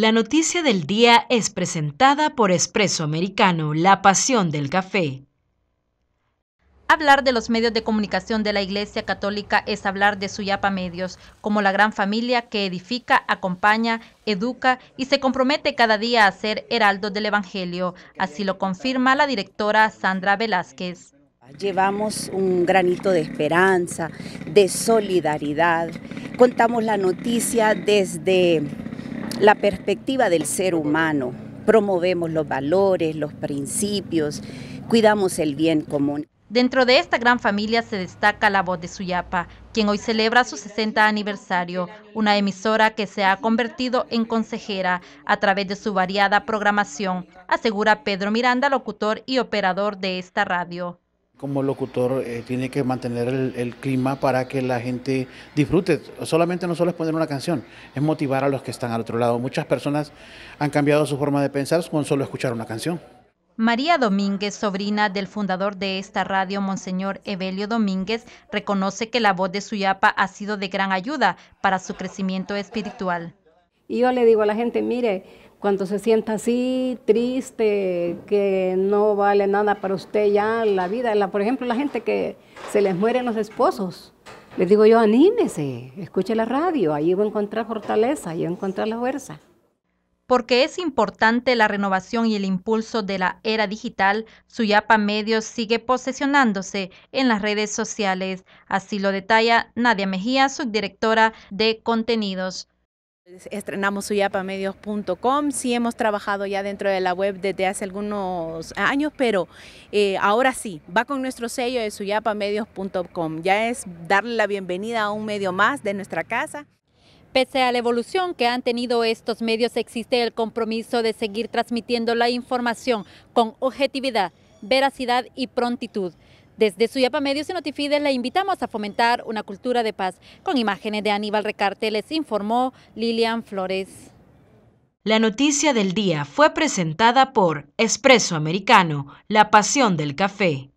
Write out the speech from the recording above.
La noticia del día es presentada por Expreso Americano, la pasión del café. Hablar de los medios de comunicación de la Iglesia Católica es hablar de Suyapa Medios, como la gran familia que edifica, acompaña, educa y se compromete cada día a ser heraldo del Evangelio. Así lo confirma la directora Sandra Velázquez. Llevamos un granito de esperanza, de solidaridad. Contamos la noticia desde la perspectiva del ser humano, promovemos los valores, los principios, cuidamos el bien común. Dentro de esta gran familia se destaca la voz de Suyapa, quien hoy celebra su 60 aniversario, una emisora que se ha convertido en consejera a través de su variada programación, asegura Pedro Miranda, locutor y operador de esta radio. Como locutor eh, tiene que mantener el, el, clima para que la gente disfrute. Solamente no solo es poner una canción, es motivar a los que están al otro lado. Muchas personas han cambiado su forma de pensar con solo escuchar una canción. María Domínguez, sobrina del fundador de esta radio, Monseñor Evelio Domínguez, reconoce que la voz de Suyapa ha sido de gran ayuda para su crecimiento espiritual. Y yo le digo a la gente, mire, cuando se sienta así, triste, que no vale nada para usted ya la vida. La, por ejemplo, la gente que se les mueren los esposos. Les digo yo, anímese, escuche la radio, ahí va a encontrar fortaleza, ahí va a encontrar la fuerza. Porque es importante la renovación y el impulso de la era digital, Suyapa Medios sigue posesionándose en las redes sociales. Así lo detalla Nadia Mejía, subdirectora de contenidos. Estrenamos suyapamedios.com, sí hemos trabajado ya dentro de la web desde hace algunos años, pero eh, ahora sí, va con nuestro sello de suyapamedios.com, ya es darle la bienvenida a un medio más de nuestra casa. Pese a la evolución que han tenido estos medios, existe el compromiso de seguir transmitiendo la información con objetividad, veracidad y prontitud. Desde Suyapa Medios se Notifide, la invitamos a fomentar una cultura de paz. Con imágenes de Aníbal Recarte les informó Lilian Flores. La noticia del día fue presentada por Expreso Americano, la pasión del café.